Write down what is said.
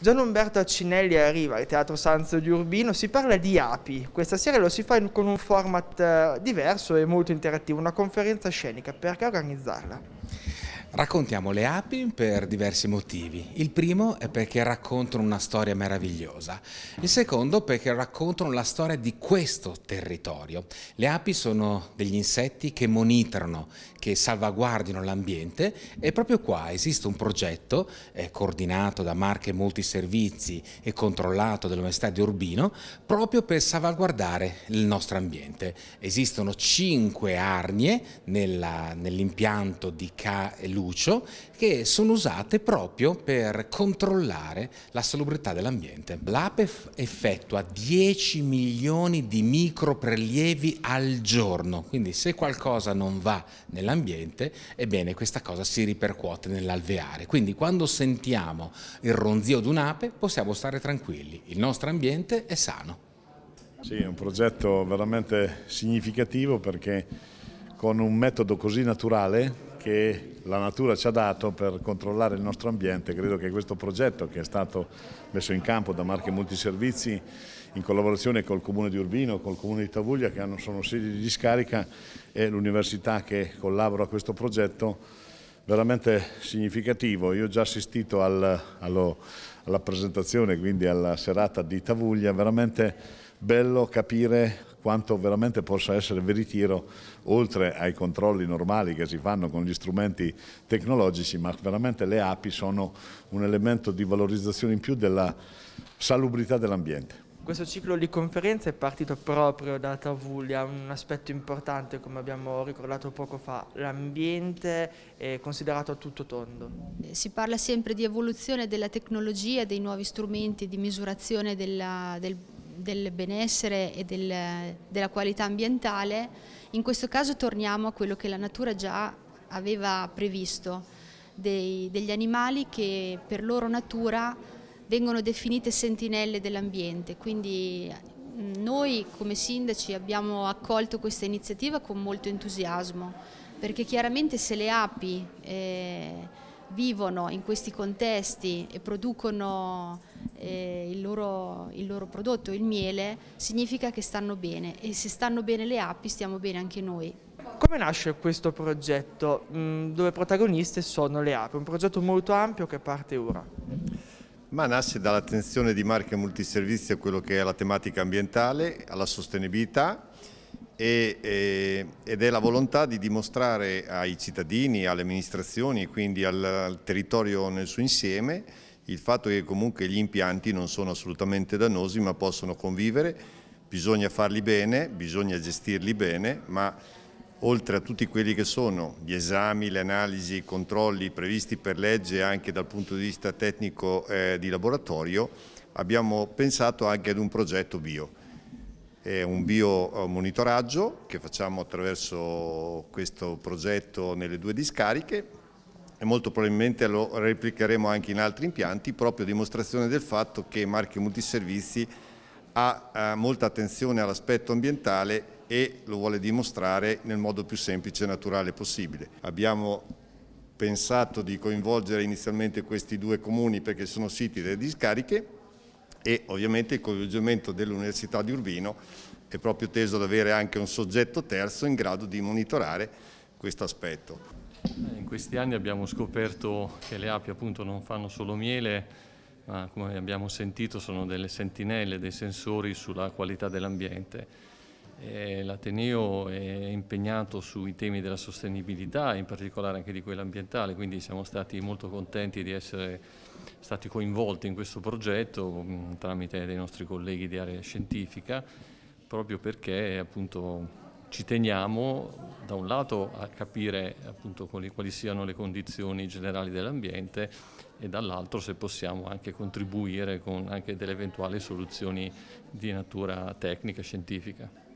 Gian Umberto Accinelli arriva al Teatro Sanzio di Urbino, si parla di api. Questa sera lo si fa in, con un format eh, diverso e molto interattivo, una conferenza scenica. Perché organizzarla? Raccontiamo le api per diversi motivi. Il primo è perché raccontano una storia meravigliosa. Il secondo perché raccontano la storia di questo territorio. Le api sono degli insetti che monitorano, che salvaguardino l'ambiente e proprio qua esiste un progetto eh, coordinato da Marche Multiservizi e controllato dall'Università di Urbino proprio per salvaguardare il nostro ambiente. Esistono cinque arnie nell'impianto nell di Ca Lucio che sono usate proprio per controllare la salubrità dell'ambiente. L'APE effettua 10 milioni di microprelievi al giorno, quindi se qualcosa non va nell'ambiente, ebbene questa cosa si ripercuote nell'alveare. Quindi quando sentiamo il ronzio di un'ape possiamo stare tranquilli, il nostro ambiente è sano. Sì, è un progetto veramente significativo perché con un metodo così naturale che la natura ci ha dato per controllare il nostro ambiente. Credo che questo progetto che è stato messo in campo da Marche Multiservizi in collaborazione col Comune di Urbino, col Comune di Tavuglia che hanno, sono sedi di discarica e l'università che collabora a questo progetto veramente significativo. Io ho già assistito al, allo, alla presentazione, quindi alla serata di Tavuglia, veramente bello capire quanto veramente possa essere veritiero oltre ai controlli normali che si fanno con gli strumenti tecnologici, ma veramente le api sono un elemento di valorizzazione in più della salubrità dell'ambiente. Questo ciclo di conferenze è partito proprio da Tavuglia, un aspetto importante come abbiamo ricordato poco fa, l'ambiente è considerato a tutto tondo. Si parla sempre di evoluzione della tecnologia, dei nuovi strumenti di misurazione della, del del benessere e del, della qualità ambientale, in questo caso torniamo a quello che la natura già aveva previsto, dei, degli animali che per loro natura vengono definite sentinelle dell'ambiente, quindi noi come sindaci abbiamo accolto questa iniziativa con molto entusiasmo, perché chiaramente se le api eh, vivono in questi contesti e producono eh, il, loro, il, loro, prodotto, il miele, significa che stanno bene e se stanno bene le api stiamo bene anche noi. Come nasce questo progetto mh, mm, dove protagoniste sono le api? Un progetto molto ampio che parte ora. Ma nasce dall'attenzione di marche multiservizi a quello che è la tematica ambientale, alla sostenibilità e, e, ed è la volontà di dimostrare ai cittadini, alle amministrazioni e quindi al, al territorio nel suo insieme il fatto che comunque gli impianti non sono assolutamente dannosi ma possono convivere, bisogna farli bene, bisogna gestirli bene, ma oltre a tutti quelli che sono gli esami, le analisi, i controlli previsti per legge anche dal punto di vista tecnico eh, di laboratorio, abbiamo pensato anche ad un progetto bio. È un biomonitoraggio eh, che facciamo attraverso questo progetto nelle due discariche e molto probabilmente lo replicheremo anche in altri impianti, proprio a dimostrazione del fatto che Marchio Multiservizi ha, ha eh, molta attenzione all'aspetto ambientale e lo vuole dimostrare nel modo più semplice e naturale possibile. Abbiamo pensato di coinvolgere inizialmente questi due comuni perché sono siti delle discariche e ovviamente il coinvolgimento dell'Università di Urbino è proprio teso ad avere anche un soggetto terzo in grado di monitorare questo aspetto. In questi anni abbiamo scoperto che le api appunto non fanno solo miele, ma come abbiamo sentito sono delle sentinelle, dei sensori sulla qualità dell'ambiente. L'Ateneo è impegnato sui temi della sostenibilità, in particolare anche di quella ambientale, quindi siamo stati molto contenti di essere stati coinvolti in questo progetto mm, tramite dei nostri colleghi di area scientifica, proprio perché appunto ci teniamo da un lato a capire appunto quali, quali siano le condizioni generali dell'ambiente e dall'altro se possiamo anche contribuire con anche delle eventuali soluzioni di natura tecnica e scientifica.